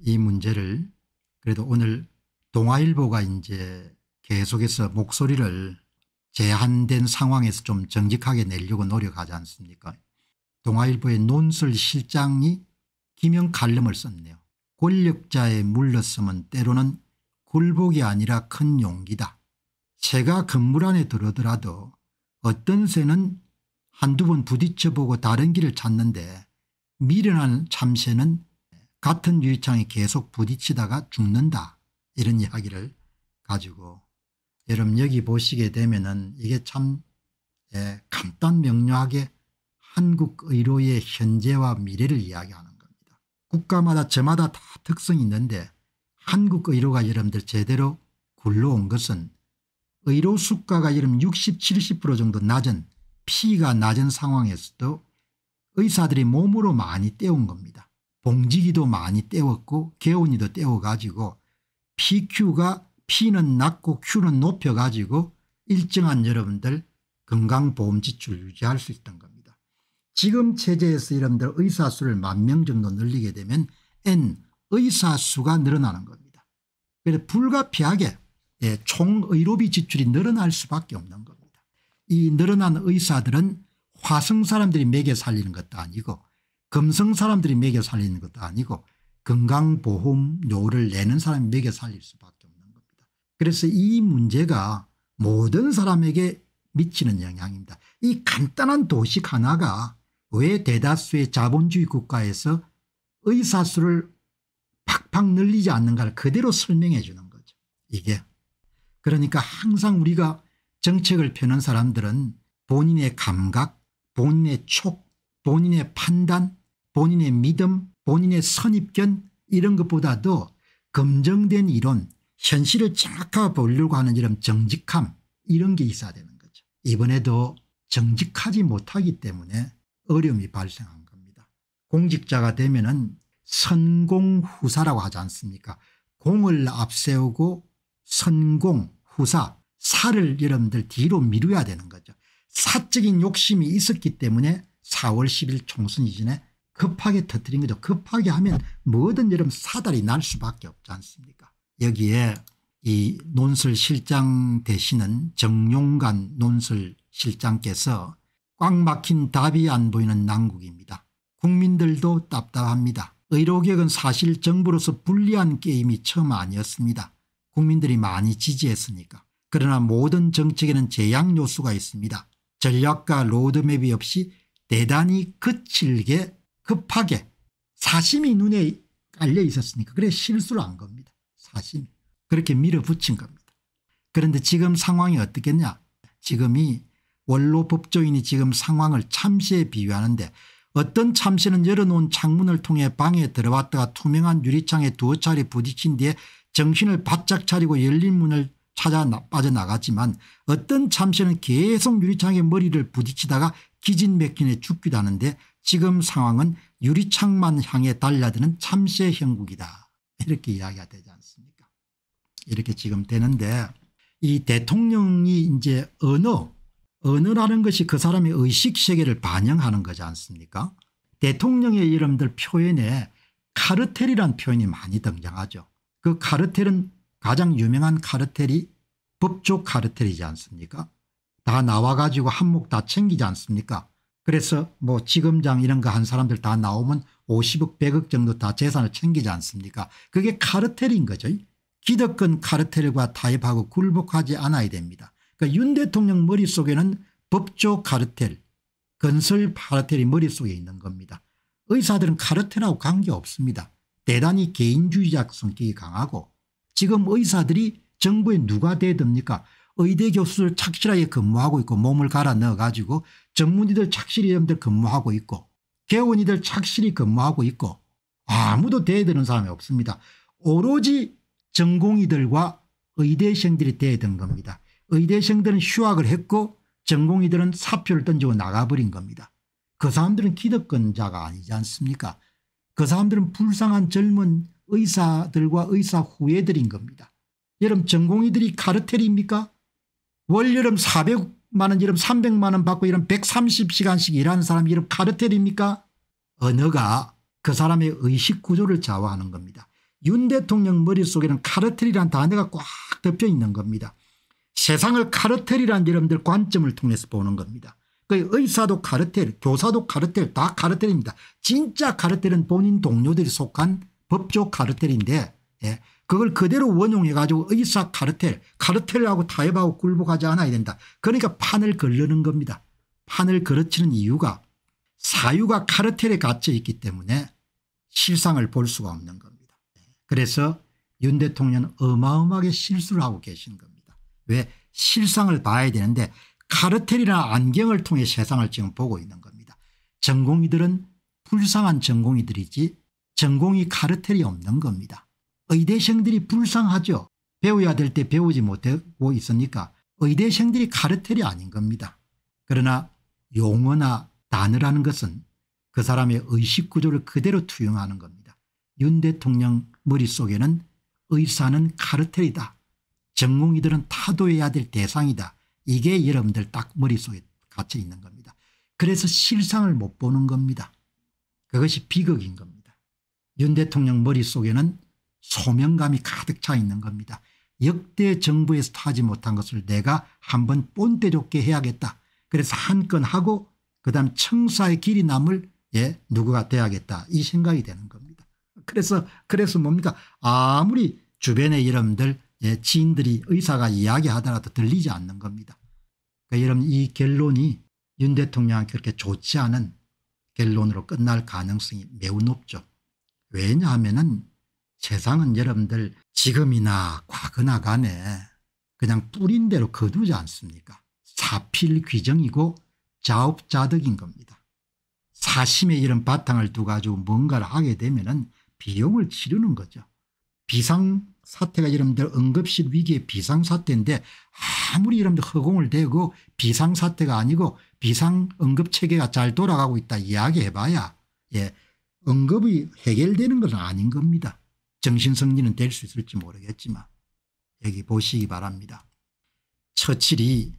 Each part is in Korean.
이 문제를 그래도 오늘 동아일보가 이제 계속해서 목소리를 제한된 상황에서 좀 정직하게 내려고 노력하지 않습니까 동아일보의 논술실장이 김영 칼럼을 썼네요. 권력자의물렀음은 때로는 굴복이 아니라 큰 용기다. 새가 건물 안에 들어더라도 어떤 새는 한두 번 부딪혀보고 다른 길을 찾는데 미련한 참새는 같은 유리창에 계속 부딪히다가 죽는다 이런 이야기를 가지고 여러분 여기 보시게 되면 이게 참 예, 간단 명료하게 한국 의료의 현재와 미래를 이야기하는 겁니다. 국가마다 저마다 다 특성이 있는데 한국 의료가 여러분들 제대로 굴러온 것은 의료 수가가 여러분 60 70% 정도 낮은 피가 낮은 상황에서도 의사들이 몸으로 많이 때운 겁니다. 봉지기도 많이 떼웠고 개운이도 떼워가지고 PQ가 P는 낮고 Q는 높여가지고 일정한 여러분들 건강보험 지출 유지할 수 있던 겁니다. 지금 체제에서 여러분들 의사수를 만 명 정도 늘리게 되면 N 의사수가 늘어나는 겁니다. 그래서 불가피하게 예, 총의료비 지출이 늘어날 수밖에 없는 겁니다. 이 늘어난 의사들은 화성 사람들이 매개 살리는 것도 아니고 금성 사람들이 먹여 살리는 것도 아니고 건강보험료를 내는 사람이 먹여 살릴 수밖에 없는 겁니다. 그래서 이 문제가 모든 사람에게 미치는 영향입니다. 이 간단한 도식 하나가 왜 대다수의 자본주의 국가에서 의사수를 팍팍 늘리지 않는가를 그대로 설명해 주는 거죠. 이게 그러니까 항상 우리가 정책을 펴는 사람들은 본인의 감각 본인의 촉 본인의 판단 본인의 믿음 본인의 선입견 이런 것보다도 검증된 이론 현실을 정확하게 보려고 하는 이런 정직함 이런 게 있어야 되는 거죠. 이번에도 정직하지 못하기 때문에 어려움이 발생한 겁니다. 공직자가 되면 은 선공후사라고 하지 않습니까 공을 앞세우고 선공후사 사를 여러분들 뒤로 미루어야 되는 거죠. 사적인 욕심이 있었기 때문에 4월 10일 총선 이전에 급하게 터뜨린 거죠. 급하게 하면 뭐든 여러분 사달이 날 수밖에 없지 않습니까 여기에 이 논술실장 대신은 정용관 논술실장께서 꽉 막힌 답이 안 보이는 난국입니다. 국민들도 답답합니다. 의료개혁은 사실 정부로서 불리한 게임이 처음 아니었습니다. 국민들이 많이 지지했으니까. 그러나 모든 정책에는 제약 요소가 있습니다. 전략과 로드맵이 없이 대단히 거칠게 급하게 사심이 눈에 깔려 있었으니까 그래 실수를 한 겁니다. 사심 그렇게 밀어붙인 겁니다. 그런데 지금 상황이 어떻겠냐 지금이 원로 법조인이 지금 상황을 참새에 비유하는데 어떤 참새는 열어놓은 창문을 통해 방에 들어왔다가 투명한 유리창에 두 차례 부딪힌 뒤에 정신을 바짝 차리고 열린 문을 찾아 빠져나갔지만 어떤 참새는 계속 유리창에 머리를 부딪히다가 기진맥진에 죽기도 하는데 지금 상황은 유리창만 향해 달려드는 참새 형국이다 이렇게 이야기가 되지 않습니까 이렇게 지금 되는데 이 대통령이 이제 언어 언어라는 것이 그 사람의 의식세계를 반영하는 거지 않습니까 대통령의 이름들 표현에 카르텔이란 표현이 많이 등장하죠 그 카르텔은 가장 유명한 카르텔이 법조 카르텔이지 않습니까 다 나와 가지고 한몫 다 챙기지 않습니까 그래서 뭐 지검장 이런 거 한 사람들 다 나오면 50억 100억 정도 다 재산을 챙기지 않습니까 그게 카르텔인 거죠. 기득권 카르텔과 타협하고 굴복하지 않아야 됩니다. 그러니까 윤 대통령 머릿속에는 법조 카르텔 건설 카르텔이 머릿속에 있는 겁니다. 의사들은 카르텔하고 관계없습니다. 대단히 개인주의적 성격이 강하고 지금 의사들이 정부에 누가 대됩니까 의대 교수들 착실하게 근무하고 있고 몸을 갈아 넣어 가지고 전문의들 착실히 여러분들 근무하고 있고 개원이들 착실히 근무하고 있고 아무도 대드는 사람이 없습니다. 오로지 전공의들과 의대생들이 대든 겁니다. 의대생들은 휴학을 했고 전공의들은 사표를 던지고 나가버린 겁니다. 그 사람들은 기득권자가 아니지 않습니까 그 사람들은 불쌍한 젊은 의사들과 의사 후예들인 겁니다. 여러분 전공의들이 카르텔입니까 월여름 400만 원, 이름 300만 원 받고 이런 130시간씩 일하는 사람이 름 카르텔입니까? 언어가 그 사람의 의식 구조를 좌우하는 겁니다. 윤 대통령 머릿속에는 카르텔이란 단어가 꽉 덮여 있는 겁니다. 세상을 카르텔이란 여러분들 관점을 통해서 보는 겁니다. 그 의사도 카르텔 교사도 카르텔 다 카르텔입니다. 진짜 카르텔은 본인 동료들이 속한 법조 카르텔인데 예. 그걸 그대로 원용해 가지고 의사 카르텔 카르텔하고 타협하고 굴복하지 않아야 된다. 그러니까 판을 걸르는 겁니다. 판을 걸어치는 이유가 사유가 카르텔에 갇혀 있기 때문에 실상을 볼 수가 없는 겁니다. 그래서 윤 대통령은 어마어마하게 실수를 하고 계신 겁니다. 왜 실상을 봐야 되는데 카르텔이나 안경을 통해 세상을 지금 보고 있는 겁니다. 전공이들은 불쌍한 전공이들이지 전공이 카르텔이 없는 겁니다. 의대생들이 불쌍하죠. 배워야 될 때 배우지 못하고 있으니까 의대생들이 카르텔이 아닌 겁니다. 그러나 용어나 단어라는 것은 그 사람의 의식구조를 그대로 투영하는 겁니다. 윤 대통령 머릿속에는 의사는 카르텔이다. 전공의들은 타도해야 될 대상이다. 이게 여러분들 딱 머릿속에 갇혀 있는 겁니다. 그래서 실상을 못 보는 겁니다. 그것이 비극인 겁니다. 윤 대통령 머릿속에는 소명감이 가득 차 있는 겁니다. 역대 정부에서 하지 못한 것을 내가 한번 뽐때 좋게 해야겠다. 그래서 한 건 하고 그다음 청사의 길이 남을 예 누구가 돼야겠다 이 생각이 되는 겁니다. 그래서 그래서 뭡니까 아무리 주변의 이름들 예, 지인들이 의사가 이야기하더라도 들리지 않는 겁니다. 그러니까 여러분 이 결론이 윤 대통령한테 그렇게 좋지 않은 결론으로 끝날 가능성이 매우 높죠. 왜냐하면 세상은 여러분들 지금이나 과거나 간에 그냥 뿌린 대로 거두지 않습니까 사필 귀정이고 자업자득인 겁니다. 사심의 이런 바탕을 두고 뭔가를 하게 되면 은 비용을 치르는 거죠. 비상사태가 여러분들 응급실 위기의 비상사태인데 아무리 여러분들 허공을 대고 비상사태가 아니고 비상응급체계가 잘 돌아가고 있다 이야기해봐야 예, 응급이 해결되는 건 아닌 겁니다. 정신승리는 될 수 있을지 모르겠지만 여기 보시기 바랍니다. 처칠이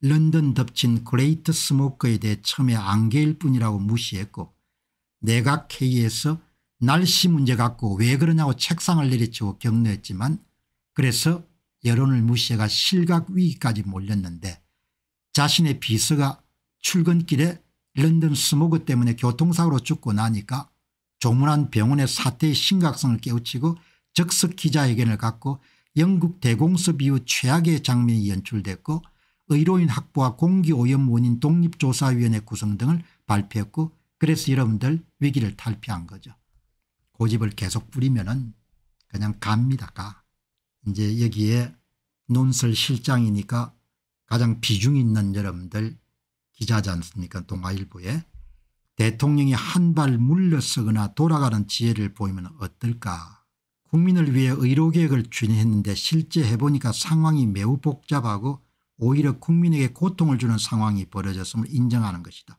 런던 덮친 그레이트 스모크에 대해 처음에 안개일 뿐이라고 무시했고 내각회의에서 날씨 문제 갖고 왜 그러냐고 책상을 내리치고 격려했지만 그래서 여론을 무시해가 실각 위기까지 몰렸는데 자신의 비서가 출근길에 런던 스모그 때문에 교통사고로 죽고 나니까 조문한 병원의 사태의 심각성을 깨우치고 즉석 기자회견을 갖고 영국 대공습 이후 최악의 장면이 연출됐고 의료인 확보와 공기오염 원인 독립조사위원회 구성 등을 발표했고 그래서 여러분들 위기를 탈피한 거죠. 고집을 계속 부리면 은 그냥 갑니다. 가. 이제 여기에 논설 실장이니까 가장 비중 있는 여러분들 기자지 않습니까 동아일보에 대통령이 한 발 물러서거나 돌아가는 지혜를 보이면 어떨까 국민을 위해 의료계획을 추진했는데 실제 해보니까 상황이 매우 복잡하고 오히려 국민에게 고통을 주는 상황이 벌어졌음을 인정하는 것이다.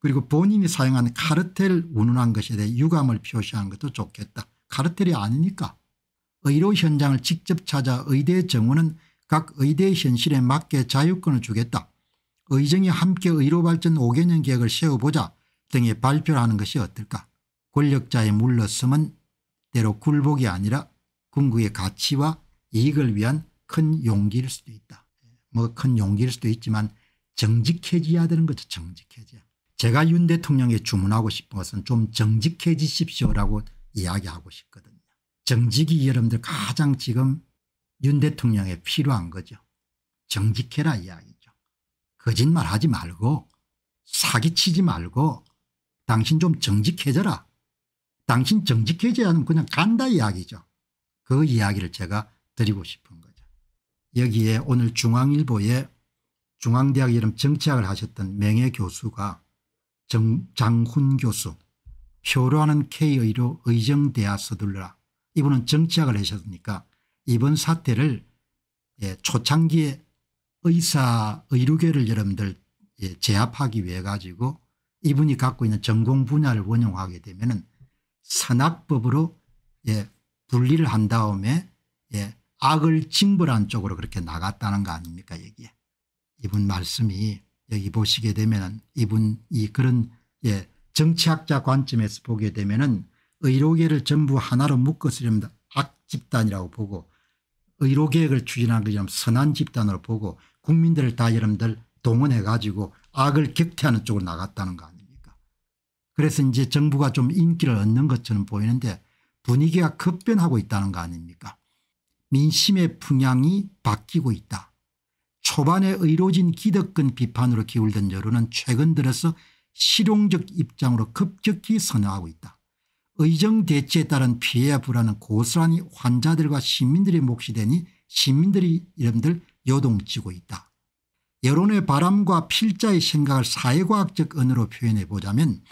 그리고 본인이 사용한 카르텔 운운한 것에 대해 유감을 표시하는 것도 좋겠다. 카르텔이 아니니까. 의료 현장을 직접 찾아 의대 정원은 각 의대 의 현실에 맞게 자유권을 주겠다. 의정이 함께 의료발전 5개년 계획을 세워보자 등이발표 하는 것이 어떨까 권력자의 물러섬은 때로 굴복이 아니라 군구의 가치와 이익을 위한 큰 용기일 수도 있다. 뭐 큰 용기일 수도 있지만 정직해지야 되는 거죠. 정직해지야. 제가 윤 대통령에 주문하고 싶은 것은 좀 정직해지십시오라고 이야기하고 싶거든요. 정직이 여러분들 가장 지금 윤 대통령에 필요한 거죠. 정직해라 이야기죠. 거짓말하지 말고 사기치지 말고 당신 좀 정직해져라. 당신 정직해져야 하면 그냥 간다 이야기죠. 그 이야기를 제가 드리고 싶은 거죠. 여기에 오늘 중앙일보에 중앙대학 이름 정치학을 하셨던 명예교수가 장훈 교수 표로하는 K의료 의정대학 서둘러라. 이분은 정치학을 하셨으니까 이번 사태를 예, 초창기에 의사 의료계를 여러분들 예, 제압하기 위해 가지고 이분이 갖고 있는 전공 분야를 원용하게 되면은 선악법으로 예, 분리를 한 다음에 예, 악을 징벌한 쪽으로 그렇게 나갔다는 거 아닙니까 여기에 이분 말씀이 여기 보시게 되면은 이분이 그런 예, 정치학자 관점에서 보게 되면은 의료계를 전부 하나로 묶어쓰려면 악 집단이라고 보고 의료계획을 추진한 것처럼 선한 집단으로 보고 국민들을 다 여러분들 동원해 가지고 악을 격퇴하는 쪽으로 나갔다는 거 아니에요. 그래서 이제 정부가 좀 인기를 얻는 것처럼 보이는데 분위기가 급변하고 있다는 거 아닙니까 민심의 풍향이 바뀌고 있다. 초반에 의로진 기득권 비판으로 기울던 여론은 최근 들어서 실용적 입장으로 급격히 선회하고 있다. 의정 대치에 따른 피해와 불안은 고스란히 환자들과 시민들의 몫이 되니 시민들이 이름들 요동치고 있다. 여론의 바람과 필자의 생각을 사회과학적 언어로 표현해 보자면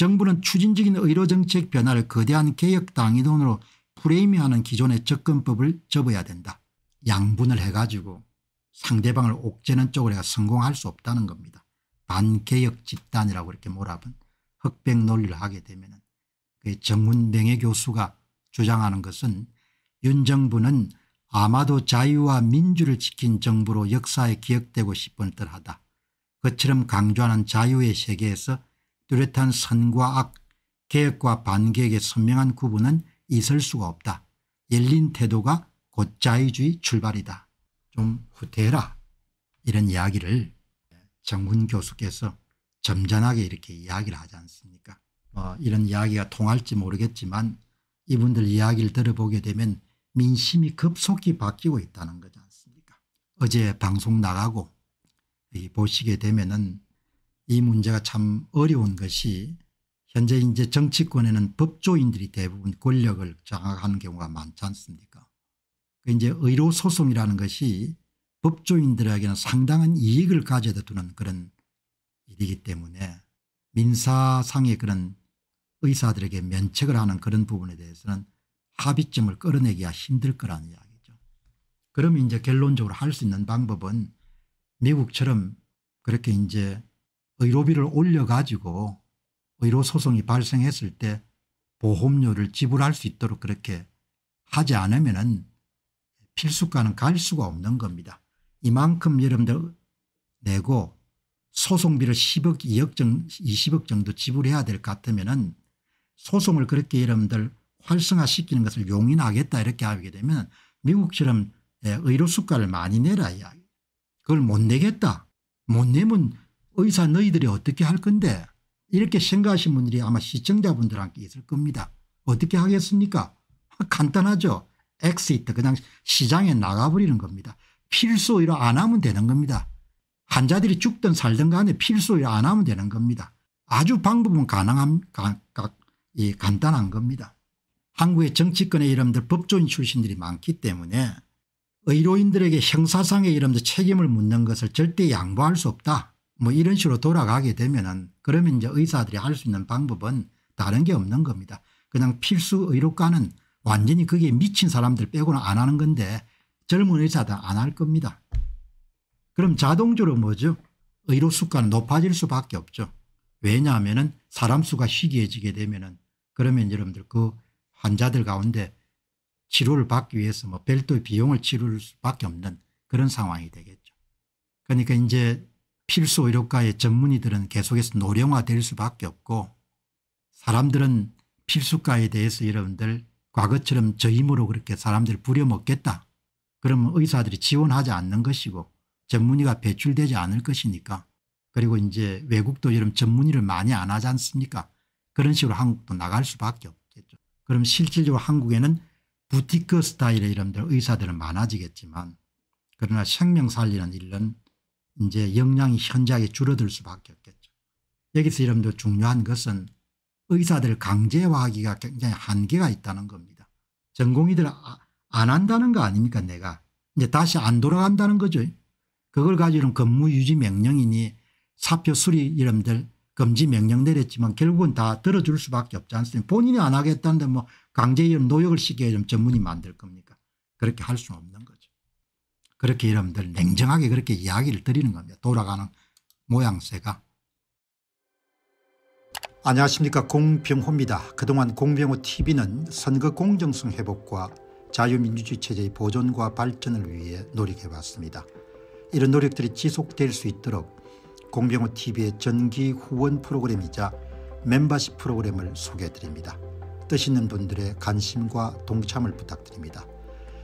정부는 추진적인 의료정책 변화를 거대한 개혁당위론으로 프레임하는 기존의 접근법을 접어야 된다. 양분을 해가지고 상대방을 옥죄는 쪽으로 해가 성공할 수 없다는 겁니다. 반개혁 집단이라고 이렇게 몰아본 흑백 논리를 하게 되면 그 정문병의 교수가 주장하는 것은 윤 정부는 아마도 자유와 민주를 지킨 정부로 역사에 기억되고 싶은 듯하다. 그처럼 강조하는 자유의 세계에서 뚜렷한 선과 악, 계획과 반계획의 선명한 구분은 있을 수가 없다. 열린 태도가 곧 자유주의 출발이다. 좀 후퇴해라. 이런 이야기를 정훈 교수께서 점잖하게 이렇게 이야기를 하지 않습니까 뭐 이런 이야기가 통할지 모르겠지만 이분들 이야기를 들어보게 되면 민심이 급속히 바뀌고 있다는 거지 않습니까 어제 방송 나가고 보시게 되면 은이 문제가 참 어려운 것이 현재 이제 정치권에는 법조인들이 대부분 권력을 장악하는 경우가 많지 않습니까 그 이제 의료소송이라는 것이 법조인들에게는 상당한 이익을 가져다 두는 그런 일이기 때문에 민사상의 그런 의사들에게 면책을 하는 그런 부분에 대해서는 합의점을 끌어내기가 힘들 거라는 이야기죠. 그러면 이제 결론적으로 할 수 있는 방법은 미국처럼 그렇게 이제 의료비를 올려가지고 의료소송이 발생했을 때 보험료를 지불할 수 있도록 그렇게 하지 않으면 은 필수가는 갈 수가 없는 겁니다. 이만큼 여러분들 내고 소송비를 10억 2억 정도 20억 정도 지불해야 될 것 같으면 은 소송을 그렇게 여러분들 활성화시키는 것을 용인하겠다 이렇게 하게 되면 미국처럼 예, 의료 수가를 많이 내라 이야기. 그걸 못 내겠다. 못 내면 의사 너희들이 어떻게 할 건데 이렇게 생각하신 분들이 아마 시청자분들한테 있을 겁니다. 어떻게 하겠습니까? 간단하죠. 엑시트 그냥 시장에 나가버리는 겁니다. 필수 의료안 하면 되는 겁니다. 환자들이 죽든 살든 간에 필수 의료안 하면 되는 겁니다. 아주 방법은 가능한 가, 가, 예, 간단한 겁니다. 한국의 정치권의 이름들 법조인 출신들이 많기 때문에 의료인들에게 형사상의 이름들 책임을 묻는 것을 절대 양보할 수 없다. 뭐 이런 식으로 돌아가게 되면은 그러면 이제 의사들이 할 수 있는 방법은 다른 게 없는 겁니다. 그냥 필수 의료과는 완전히 그게 미친 사람들 빼고는 안 하는 건데 젊은 의사들 안할 겁니다. 그럼 자동적으로 뭐죠? 의료 수가는 높아질 수밖에 없죠. 왜냐하면은 사람 수가 희귀해지게 되면은 그러면 여러분들 그 환자들 가운데 치료를 받기 위해서 뭐 별도의 비용을 치를 수밖에 없는 그런 상황이 되겠죠. 그러니까 이제 필수 의료과의 전문의들은 계속해서 노령화될 수밖에 없고 사람들은 필수과에 대해서 여러분들 과거처럼 저 힘으로 그렇게 사람들 을 부려먹겠다. 그러면 의사들이 지원하지 않는 것이고 전문의가 배출되지 않을 것이니까 그리고 이제 외국도 여러 전문의를 많이 안 하지 않습니까 그런 식으로 한국도 나갈 수밖에 없겠죠. 그럼 실질적으로 한국에는 부티크 스타일의 이름 의사들은 많아지겠지만 그러나 생명 살리는 일은 이제 역량이 현저하게 줄어들 수밖에 없겠죠. 여기서 여러분들 중요한 것은 의사들 강제화하기가 굉장히 한계가 있다는 겁니다. 전공의들 아, 안 한다는 거 아닙니까 내가. 이제 다시 안 돌아간다는 거죠. 그걸 가지고는 근무유지 명령이니 사표 수리 여러들 금지 명령 내렸지만 결국은 다 들어줄 수밖에 없지 않습니까 본인이 안 하겠다는데 뭐 강제 이런 노역을 시켜야 좀 전문이 만들 겁니까 그렇게 할수 없는 거죠. 그렇게 여러분들 냉정하게 그렇게 이야기를 드리는 겁니다. 돌아가는 모양새가. 안녕하십니까 공병호입니다. 그동안 공병호 tv는 선거 공정성 회복과 자유민주주의 체제의 보존과 발전을 위해 노력해왔습니다. 이런 노력들이 지속될 수 있도록 공병호 tv의 전기 후원 프로그램이자 멤버십 프로그램을 소개해드립니다. 뜻 있는 분들의 관심과 동참을 부탁드립니다.